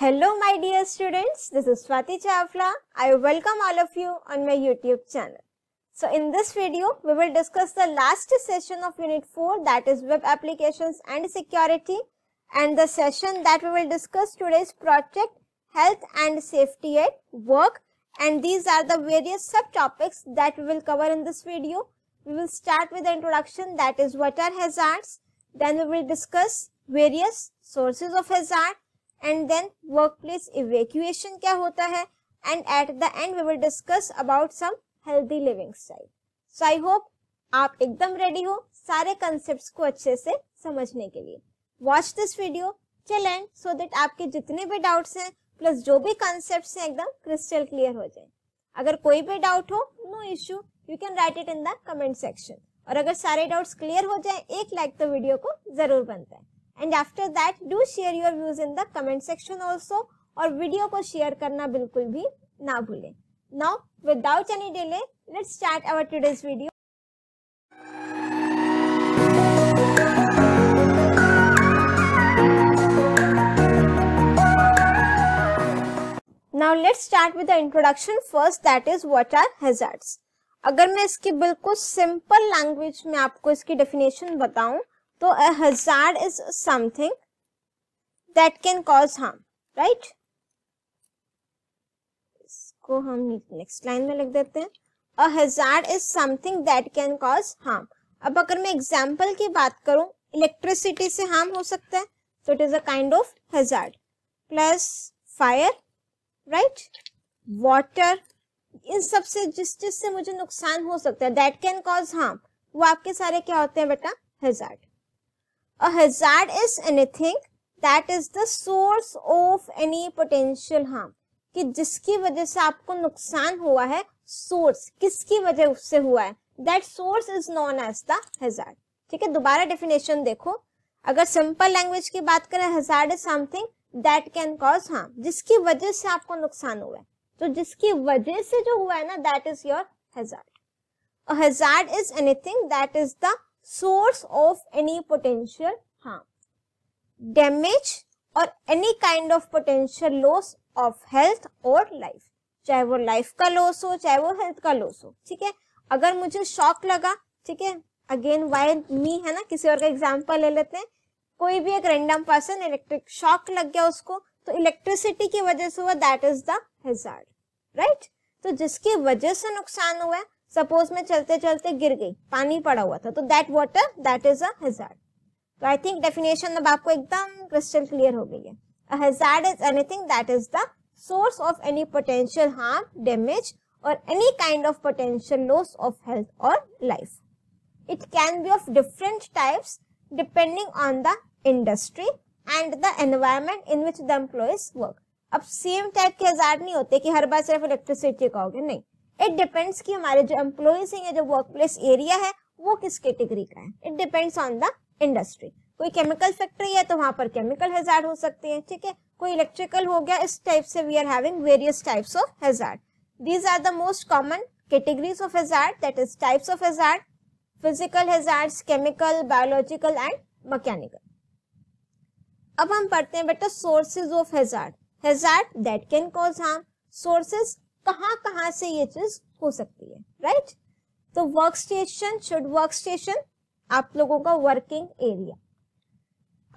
Hello my dear students, this is Swati Chavla. I welcome all of you on my YouTube channel. So in this video, we will discuss the last session of Unit 4 that is Web Applications and Security and the session that we will discuss today's project Health and Safety at Work and these are the various subtopics that we will cover in this video. We will start with the introduction that is what are hazards, then we will discuss various sources of hazard and then workplace evacuation क्या होता है and at the end we will discuss about some healthy living style so I hope आप एकदम ready हो सारे concepts को अच्छे से समझने के लिए watch this video till end so that आपके जितने भी डाउट्स हैं प्लस जो भी कॉन्सेप्ट्स हैं एकदम क्रिस्टल क्लियर हो जाए अगर कोई भी डाउट हो no issue you can write it in the comment section और अगर सारे डाउट्स क्लियर हो जाए एक लाइक तो वीडियो को जरूर बनता है and after that do share your views in the comment section also और वीडियो को शेयर करना बिल्कुल भी ना भूलें now without any delay let's start our today's video Now let's start with the introduction first that is what are hazards. अगर मैं इसकी बिल्कुल सिंपल लैंग्वेज में आपको इसकी डेफिनेशन बताऊं तो hazard is something that can cause harm right इसको हम नेक्स्ट लाइन में लिख देते हैं a hazard is something that can cause harm अब अगर मैं एग्जाम्पल की बात करूं इलेक्ट्रिसिटी से हार्म हो सकता है तो it is a kind of hazard plus fire right water इन सब से जिस चीज से मुझे नुकसान हो सकता है दैट कैन कॉज हार्म वो आपके सारे क्या होते हैं बेटा हजार A hazard is anything that is the source of any potential harm. कि जिसकी वजह से आपको नुकसान हुआ है सोर्स किसकी वजह से हुआ है that source is known as the hazard ठीक है दोबारा डेफिनेशन देखो अगर सिंपल लैंग्वेज की बात करें hazard is something that can cause harm जिसकी वजह से आपको नुकसान हुआ है तो जिसकी वजह से जो हुआ है ना that is your hazard hazard is anything that is the source of any potential harm damage और any kind of potential loss of health और लाइफ चाहे वो लाइफ का लॉस हो चाहे वो हेल्थ का लॉस हो ठीक है अगर मुझे शॉक लगा ठीक है अगेन वाई मी है ना किसी और का एग्जाम्पल ले लेते हैं कोई भी एक रेंडम पर्सन इलेक्ट्रिक शॉक लग गया उसको तो इलेक्ट्रिसिटी की वजह से हुआ that is the hazard right तो जिसकी वजह से नुकसान हुआ है सपोज मैं चलते चलते गिर गई पानी पड़ा हुआ था तो that water that is hazard तो आई थिंक डेफिनेशन अब आपको एकदम क्रिस्टल क्लियर हो गई है uh is anything that is the source of any potential harm damage और any kind of potential loss of health और life it can be of different types depending on the industry and the environment in which the employees work अब same type के hazard नहीं होते कि हर बार सिर्फ electricity का होगा नहीं इट डिपेंड्स कि हमारे जो एम्प्लॉयज हैं या जो वर्क प्लेस एरिया है वो किस कैटेगरी का है it depends on the industry कोई केमिकल फैक्ट्री है तो वहां पर केमिकल हैजार्ड हो सकते हैं ठीक है कोई इलेक्ट्रिकल हो गया इस टाइप से we are having various types of hazard these are the most common categories of hazard that is types of hazard physical hazards chemical biological and mechanical अब हम पढ़ते हैं बेटा sources of hazard hazard that can cause harm sources कहाँ कहाँ से ये चीज हो सकती है राइट तो work station should work station आप लोगों का वर्किंग एरिया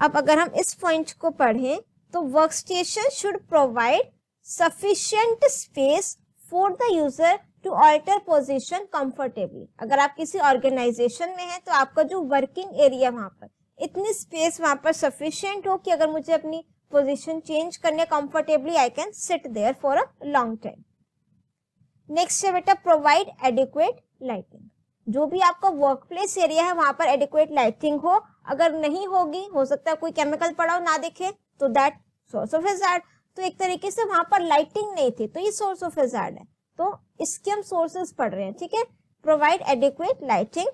अब अगर हम इस पॉइंट को पढ़ें तो work station should provide sufficient space for the user to alter position comfortably अगर आप किसी ऑर्गेनाइजेशन में हैं तो आपका जो वर्किंग एरिया वहां पर इतनी स्पेस वहां पर सफिशियंट हो कि अगर मुझे अपनी पोजिशन चेंज करने comfortably I can sit there for a long time next है बेटा प्रोवाइड एडिक्वेट लाइटिंग जो भी आपका वर्क प्लेस एरिया है वहां पर एडिक्वेट लाइटिंग हो अगर नहीं होगी हो सकता है कोई केमिकल पड़ा हो ना देखे तो दैट सोर्स ऑफ हेजार्ड तो एक तरीके से वहां पर लाइटिंग नहीं थी तो ये सोर्स ऑफ हेजार्ड है तो इसके हम सोर्सेस पढ़ रहे हैं ठीक है provide adequate lighting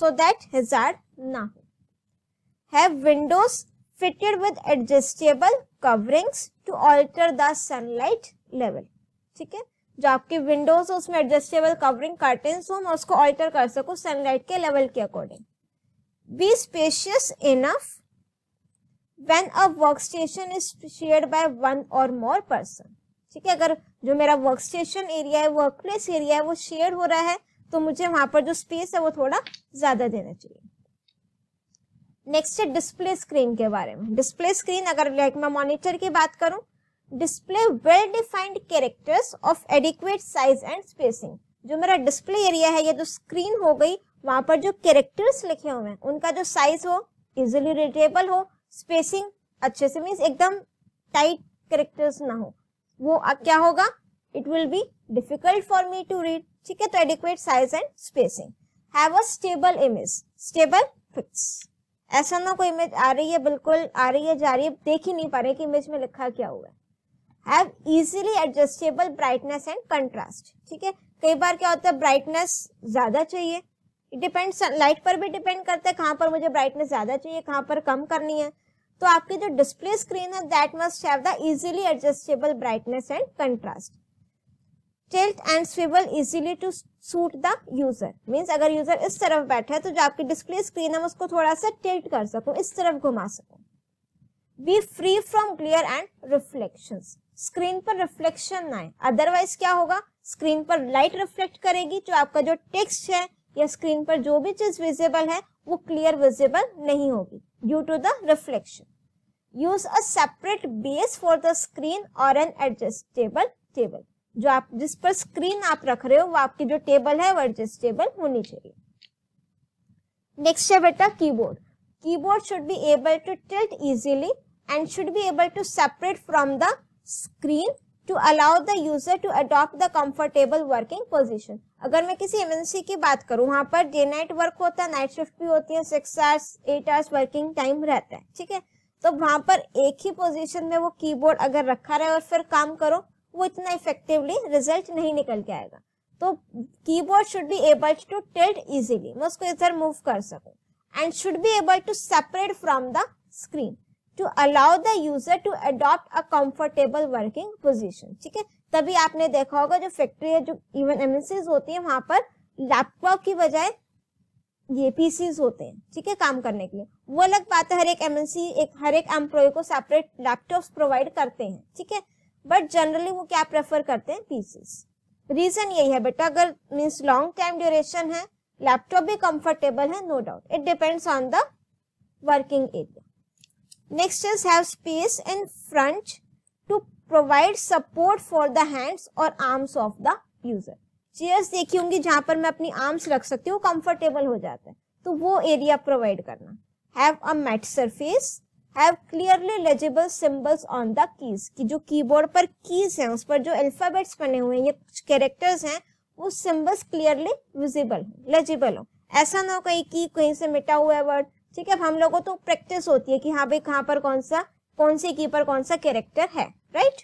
so that hazard ना हो have windows fitted with adjustable coverings to alter the sunlight level ठीक है जो आपकी विंडोज है उसमें एडजस्टेबल कवरिंग कर्टेंस हो मैं उसको ऑल्टर कर सकूँ सनलाइट के लेवल के according be spacious enough when a work station is share by one or more person ठीक है अगर जो मेरा वर्क स्टेशन एरिया है वर्क प्लेस एरिया है वो शेयर हो रहा है तो मुझे वहां पर जो स्पेस है वो थोड़ा ज्यादा देना चाहिए नेक्स्ट है डिस्प्ले स्क्रीन के बारे में डिस्प्ले स्क्रीन अगर लाइक मैं मॉनिटर की बात करूं display well defined characters of adequate size and spacing जो मेरा डिस्प्ले एरिया है ये जो स्क्रीन हो गई वहां पर जो कैरेक्टर्स लिखे हुए हैं उनका जो साइज हो इजिली रिटेबल हो स्पेसिंग अच्छे से मीन्स एकदम टाइट कैरेक्टर्स ना हो वो अब क्या होगा it will be difficult for me to read ठीक है तो adequate size and spacing have a stable image stable fix ऐसा ना कोई इमेज आ रही है बिल्कुल आ रही है जा रही है देख ही नहीं पा रहे कि इमेज में लिखा क्या हुआ है have easily adjustable brightness and contrast ठीक है कई बार क्या होता है ब्राइटनेस ज़्यादा चाहिए इट डिपेंड्स लाइट पर भी डिपेंड करता है कहाँ पर मुझे ब्राइटनेस ज़्यादा चाहिए कहाँ पर कम करनी है तो आपकी जो डिस्प्ले स्क्रीन है that must have the easily adjustable brightness and contrast tilt and swivel easily to suit the user means अगर यूजर इस तरफ बैठा है तो जो आपकी डिस्प्ले स्क्रीन है उसको थोड़ा सा टिल्ट कर सकूं इस तरफ घुमा सकूं be free from glare and reflections screen पर रिफ्लेक्शन ना आए अदरवाइज क्या होगा स्क्रीन पर लाइट रिफ्लेक्ट करेगी जो आपका जो टेक्स्ट है या स्क्रीन पर जो भी चीज विजिबल है वो क्लियर विजिबल नहीं होगी due to the reflection use a separate base for the screen और एन एडजस्टेबल टेबल जो आप जिस पर स्क्रीन आप रख रहे हो वो आपकी जो टेबल है वो एडजस्टेबल होनी चाहिए नेक्स्ट है बेटा keyboard keyboard should be able to tilt easily and should be able to separate from the screen to allow the user to adopt the comfortable working position. अगर मैं किसी एमएनसी की बात करूँ वहाँ पर डे नाइट वर्क होता है night shift भी होती है six hours eight hours working time रहता है ठीक है तो वहाँ पर एक ही पोजीशन में वो कीबोर्ड अगर रखा रहे और फिर काम करो वो इतना इफेक्टिवली रिजल्ट नहीं निकल के आएगा तो keyboard should be able to tilt easily मैं उसको इधर मूव कर सकूं and should be able to separate from the screen to allow the user to adopt a comfortable working position ठीक है तभी आपने देखा होगा जो फैक्ट्री है जो इवन एमएनसीज होती है वहां पर लैपटॉप की बजाय ये पीसीज होते हैं ठीक है काम करने के लिए वो अलग बात है हर एक एमएनसी एक हर एक एम्प्लॉय को सेपरेट लैपटॉप्स प्रोवाइड करते हैं ठीक है बट जनरली वो क्या प्रेफर करते हैं पीसीज रीजन यही है बेटा अगर मीन्स लॉन्ग टाइम ड्यूरेशन है लैपटॉप भी कंफर्टेबल है no doubt it depends on the working area next is have space in front to provide support for the hands और arms of the user chairs देखी होंगी जहां पर मैं अपनी आर्म्स रख सकती हूँ कंफर्टेबल हो जाता है तो वो एरिया प्रोवाइड करना have a mat surface have clearly legible symbols on the keys की जो कीबोर्ड पर कीज हैं उस पर जो अल्फाबेट्स बने हुए हैं ये कुछ कैरेक्टर्स हैं वो सिंबल्स क्लियरली विजिबल हो लेजिबल हो ऐसा ना हो कहीं की कहीं से मिटा हुआ है वर्ड ठीक है अब हम लोगों तो प्रैक्टिस होती है कि हाँ भाई कहाँ पर कौन सा कौन सी की पर कौन सा कैरेक्टर है right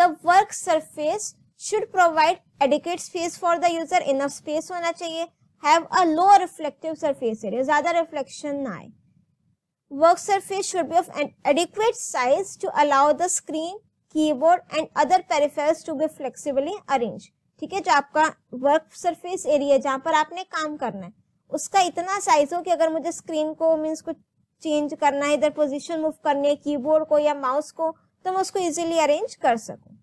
the work surface should provide adequate space for the user enough space होना चाहिए have a low reflective surface area ज्यादा रिफ्लेक्शन ना आए work surface should be of adequate size to allow the screen keyboard and other peripherals to be flexibly arrange ठीक है जो आपका work surface area जहां पर आपने काम करना है उसका इतना साइज हो कि अगर मुझे स्क्रीन को मीन्स कुछ चेंज करना है इधर पोजिशन मूव करनी है कीबोर्ड को या माउस को तो मैं उसको इजिली अरेंज कर सकूँ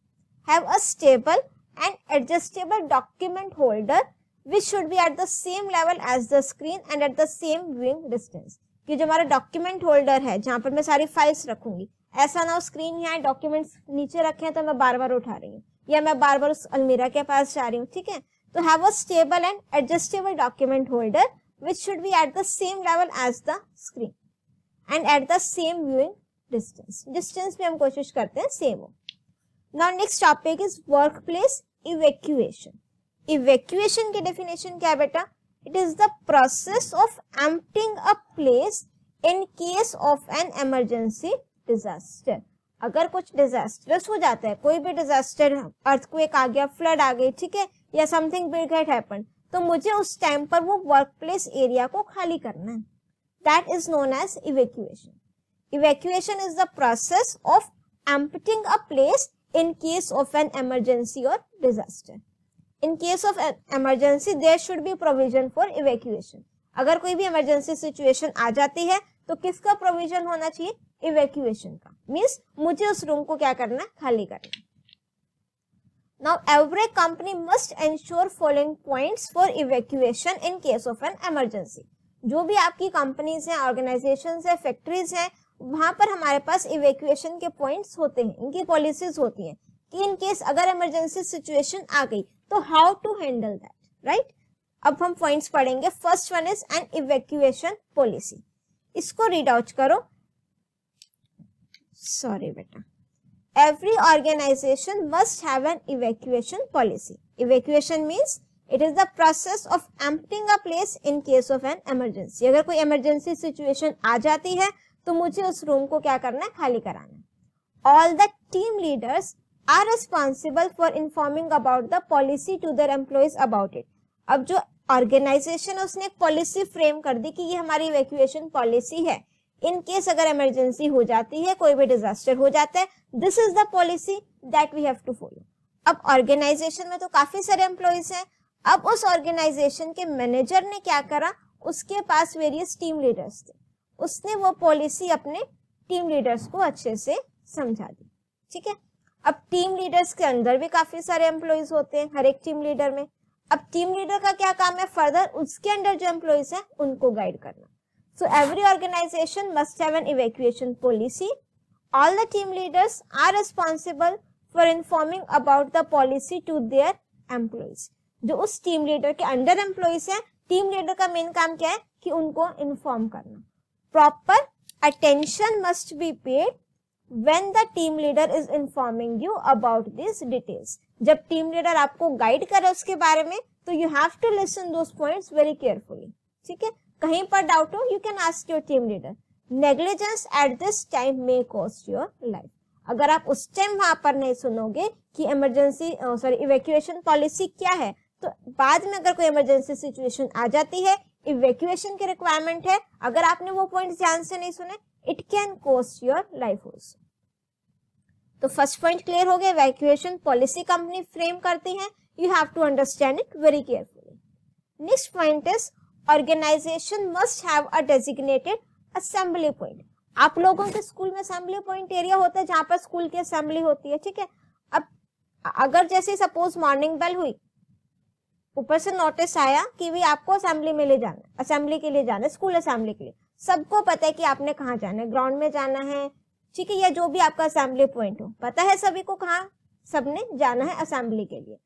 have a stable and adjustable document holder which should be at the same level as the screen and at the same viewing distance कि जो हमारा डॉक्यूमेंट होल्डर है जहाँ पर मैं सारी फाइल्स रखूंगी ऐसा ना हो स्क्रीन यहाँ डॉक्यूमेंट्स नीचे रखे हैं तो मैं बार बार उठा रही हूँ या मैं बार बार उस अलमीरा के पास जा रही हूँ ठीक है to have a stable and adjustable document holder which should be at the same level as the screen and at the same viewing distance. Distance भी hum koshish karte hain same ho Now next topic is workplace evacuation. Evacuation ki definition kya है बेटा? It is the process of emptying a place in case of an emergency disaster. अगर कुछ disasters हो जाता है कोई भी disaster earthquake आ गया फ्लड आ गई ठीक है या समथिंग बिग हेट हैपन तो मुझे उस टाइम पर वो वर्क प्लेस एरिया को खाली करना है that is known as evacuation evacuation is the process of emptying a place in case of an emergency और disaster in case of emergency there should be provision for evacuation अगर कोई भी emergency situation आ जाती है तो किसका provision होना चाहिए इवेक्यूएशन का मीन्स मुझे उस रूम को क्या करना है खाली करना है Now every company must ensure following points for evacuation in case of an emergency. जो भी आपकी कंपनीज हैं ऑर्गेनाइजेशन है फैक्ट्रीज हैं वहां पर हमारे पास इवेक्यूएशन के पॉइंट्स होते हैं इनकी पॉलिसीज होती हैं कि इन केस अगर इमरजेंसी सिचुएशन आ गई तो how to handle that right अब हम पॉइंट्स पढ़ेंगे first one is an evacuation policy इसको रीड आउट करो सॉरी बेटा every organization must have an evacuation policy. Evacuation means it is the process of emptying a place in case of an emergency. अगर कोई emergency situation आ जाती है तो मुझे उस रूम को क्या करना है खाली कराना all the team leaders are responsible for informing about the policy to their employees about it अब जो ऑर्गेनाइजेशन है उसने एक पॉलिसी फ्रेम कर दी कि ये हमारी इवेक्यूएशन पॉलिसी है इन केस अगर इमरजेंसी हो जाती है कोई भी डिजास्टर हो जाता है this is the policy that we have to follow अब ऑर्गेनाइजेशन में तो काफी सारे एम्प्लॉयज हैं अब उस ऑर्गेनाइजेशन के मैनेजर ने क्या करा उसके पास वेरियस टीम लीडर्स थे उसने वो पॉलिसी अपने टीम लीडर्स को अच्छे से समझा दी ठीक है अब टीम लीडर्स के अंदर भी काफी सारे एम्प्लॉयज होते हैं हर एक टीम लीडर में अब टीम लीडर का क्या काम है फर्दर उसके अंडर जो एम्प्लॉयज हैं उनको गाइड करना So every organization must have an evacuation policy. All the team leaders are responsible for informing about the policy to their employees. jo us team leader ke under employees hai team leader ka main kaam kya hai ki unko inform karna proper attention must be paid when the team leader is informing you about these details. जब team leader आपको guide करे उसके बारे में तो you have to listen those points very carefully ठीक hai कहीं पर डाउट हो you can ask your team leader negligence at this time may cost your life अगर आप उस टाइम वहां पर नहीं सुनोगे कि इमरजेंसी सॉरी इवेक्यूएशन पॉलिसी क्या है तो बाद में अगर कोई इमरजेंसी सिचुएशन आ जाती है इवेक्यूएशन की रिक्वायरमेंट है अगर आपने वो पॉइंट ध्यान से नहीं सुने it can cost your life also तो फर्स्ट पॉइंट क्लियर हो गया इवेक्यूएशन पॉलिसी कंपनी फ्रेम करती है you have to understand it very carefully next point is organization must have a designated assembly point आप लोगों के स्कूल में assembly point area होता है जहां पर स्कूल की असेंबली होती है ठीक है अब अगर जैसे सपोज मॉर्निंग बेल हुई ऊपर से नोटिस आया कि भी आपको असेंबली में ले जाना असेंबली के लिए जाना स्कूल असेंबली के लिए सबको पता है कि आपने कहाँ जाना है ग्राउंड में जाना है ठीक है या जो भी आपका असेंबली पॉइंट हो पता है सभी को कहा सबने जाना है असेंबली के लिए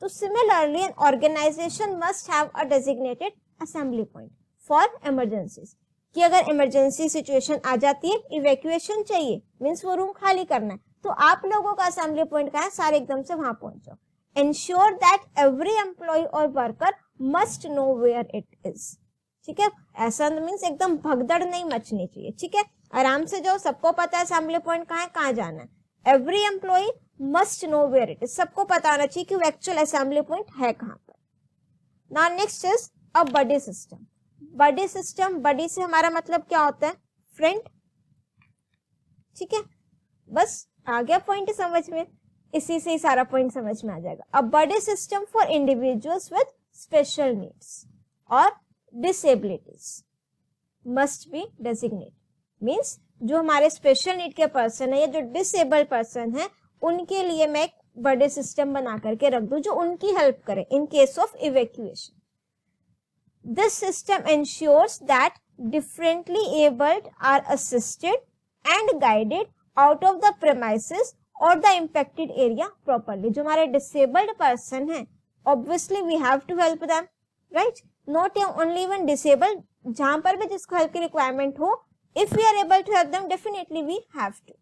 तो similarly an organization must have a designated assembly point for emergencies कि अगर इमरजेंसी सिचुएशन आ जाती है इवेक्यूएशन चाहिए मीन्स वो रूम खाली करना है तो आप लोगों का असेंबली पॉइंट कहा है सारे एकदम से वहां पहुंचो एंश्योर दैट एवरी एम्प्लॉय और worker must know where it is ठीक है ऐसा मीन्स एकदम भगदड़ नहीं मचनी चाहिए ठीक है आराम से जाओ सबको पता है असेंबली पॉइंट कहाँ है कहाँ जाना है every employee must know where it is सबको पता होना चाहिए कि वो एक्चुअल असेंबली पॉइंट है कहाँ पर ना next is a buddy system buddy system buddy से हमारा मतलब क्या होता है फ्रेंड ठीक है बस आ गया पॉइंट समझ में इसी से ही सारा पॉइंट समझ में आ जाएगा अब buddy system for individuals with special needs और disabilities must be designate means जो हमारे स्पेशल नीड के पर्सन है या जो डिसेबल पर्सन है उनके लिए मैं एक बड़े सिस्टम बना करके रख दू जो उनकी हेल्प करे in case of evacuation This system ensures that differently abled are assisted and guided out of the premises or the impacted area properly. jo hamare disabled person hai obviously we have to help them, right? Not only when disabled, jahan par bhi jisko help ki requirement ho if we are able to help them, definitely we have to.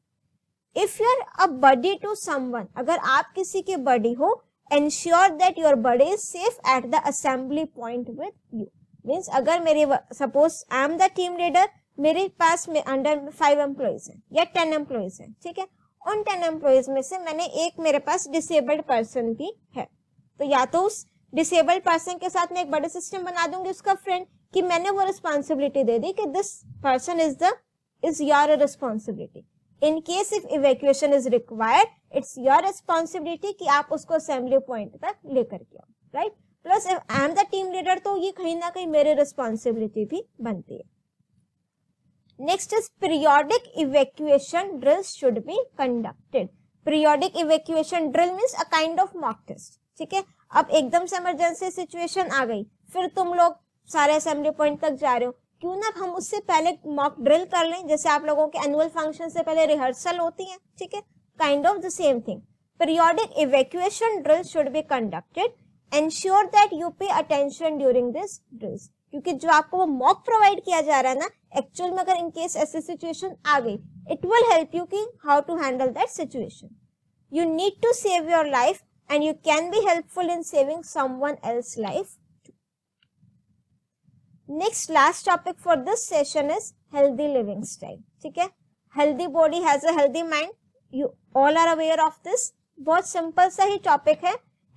If you are a buddy to someone, agar aap kisi ke buddy ho ensure that your bird is safe at the assembly point with you. Means अगर मेरे suppose I am the team leader मेरे पास में under five employees हैं या ten employees हैं ठीक है उन टेन एम्प्लॉयज में से मैंने एक मेरे पास डिसेबल्ड पर्सन भी है तो या तो उस डिसेबल्ड पर्सन के साथ में एक बड़ा सिस्टम बना दूंगी उसका फ्रेंड कि मैंने वो रिस्पॉन्सिबिलिटी दे दी कि this person is the is your responsibility in case if evacuation is required it's your responsibility कि आप उसको असेंबली पॉइंट तक लेकर के आओ right plus if I am the team leader तो ये कहीं ना कहीं मेरी रिस्पॉन्सिबिलिटी भी बनती है next is periodic evacuation drill should be conducted periodic evacuation drill means a kind of mock test ठीक है अब एकदम से इमरजेंसी सिचुएशन आ गई फिर तुम लोग सारे असेंबली पॉइंट तक जा रहे हो क्यों ना हम उससे पहले मॉक ड्रिल कर लें जैसे आप लोगों के एनुअल फंक्शन से पहले रिहर्सल होती है ठीक है kind of the same thing periodic evacuation drill should be conducted ensure that you pay attention during this drills क्योंकि जो आपको वो मॉक प्रोवाइड किया जा रहा है ना एक्चुअल में अगर इनकेस ऐसी सिचुएशन आ गई इट विल हेल्प यू की how to handle that situation you need to save your life and you can be helpful in saving someone else life next last topic for this session is healthy living style ठीक है healthy body has a healthy mind you all are aware of this बहुत simple सा ही topic है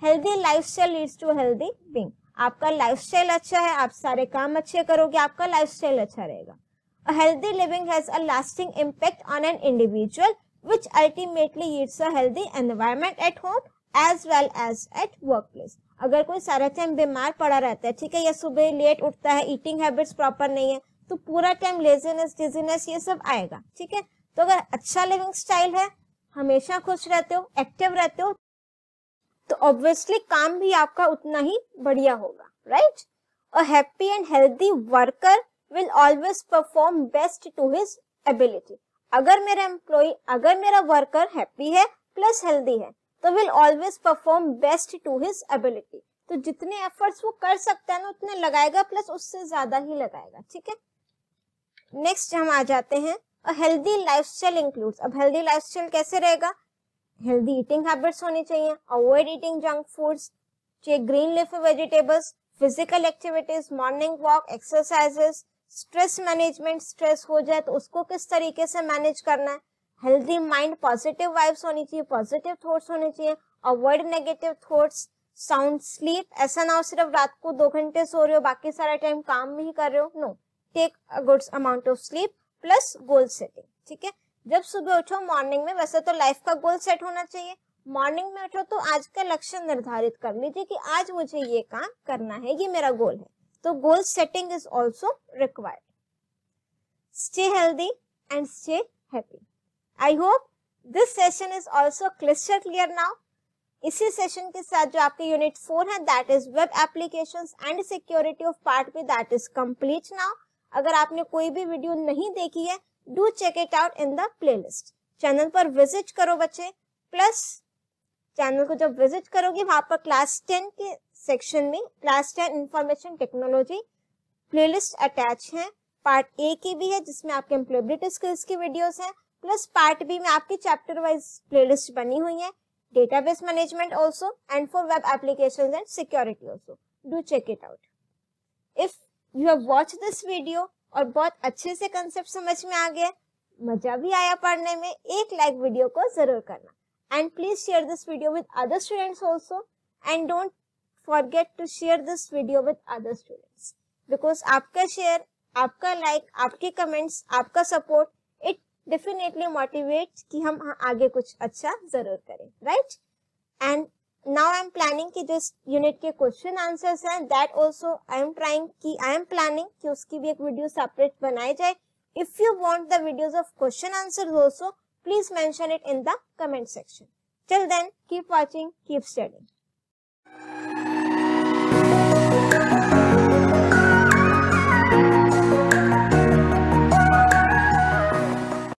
healthy life style leads to healthy being आपका life style अच्छा है आप सारे काम अच्छे करोगे आपका लाइफ स्टाइल अच्छा रहेगा A healthy living has a lasting impact on an individual which ultimately yields a healthy environment at home as well as at workplace. अगर कोई सारा टाइम बीमार पड़ा रहता है ठीक है या सुबह लेट उठता है ईटिंग हैबिट्स प्रॉपर नहीं है तो पूरा टाइम लेजीनेस डिजीनेस ये सब आएगा ठीक है तो अगर अच्छा लिविंग स्टाइल है हमेशा खुश रहते हो एक्टिव रहते हो तो ऑब्वियसली काम भी आपका उतना ही बढ़िया होगा right a happy and healthy worker will always perform best to his ability अगर मेरा एम्प्लॉय अगर मेरा वर्कर हैप्पी है प्लस हेल्दी है तो will always perform best to his ability तो जितने एफर्ट्स वो कर सकता है ना उतने लगाएगा प्लस उससे ज्यादा ही लगाएगा ठीक है नेक्स्ट हम आ जाते हैं अ हेल्दी लाइफस्टाइल इंक्लूड्स अब हेल्दी लाइफस्टाइल कैसे रहेगा हेल्दी ईटिंग हैबिट्स होनी चाहिए अवॉइड ईटिंग जंक फूड्स चाहिए green leafy vegetables physical activities morning walk exercises stress management stress हो जाए तो उसको किस तरीके से मैनेज करना है हेल्थी माइंड पॉजिटिव वाइब्स होनी चाहिए पॉजिटिव थॉट्स होने चाहिए avoid negative thoughts sound sleep ऐसा ना हो सिर्फ रात को दो घंटे सो रहे हो बाकी सारा टाइम काम में ही कर रहे हो no take a good amount of sleep plus goal setting ठीक है जब सुबह उठो मॉर्निंग में वैसे तो लाइफ का गोल सेट होना चाहिए मॉर्निंग में उठो तो आज का लक्ष्य निर्धारित कर लीजिए कि आज मुझे ये काम करना है ये मेरा गोल है तो goal setting is also required stay healthy and stay happy I hope this session is also cluster clear now इसी सेशन के साथ जो आपके यूनिट फोर है that is web application and security of part B that is complete now अगर आपने कोई भी वीडियो नहीं देखी है do check it out in the list channel पर विजिट करो बच्चे प्लस चैनल को जब विजिट करोगे वहां पर क्लास टेन के सेक्शन में class ten information technology playlist attach है पार्ट ए की भी है जिसमें आपके एम्प्लॉयबिलिटी स्किल्स की वीडियोस हैं प्लस पार्ट बी में आपकी चैप्टर वाइज प्लेलिस्ट बनी हुई है database management also and for web application and security also do check it out if you have watch this video और बहुत अच्छे से कंसेप्ट समझ में आ गया मजा भी आया पढ़ने में एक लाइक वीडियो को जरूर करना and please share this video with other students also and don't forget to share this video with other students because आपका शेयर आपका लाइक like, आपके कमेंट्स आपका सपोर्ट डेफिनेटली मोटिवेट कि हम आगे कुछ अच्छा जरूर करें right and now I am planning कि जो यूनिट के क्वेश्चन आंसर्स हैं that also I am trying कि आई एम प्लानिंग कि उसकी भी एक वीडियो सेपरेट बनाई जाए if you want the videos of question answers also please mention it in the comment section till then keep watching keep studying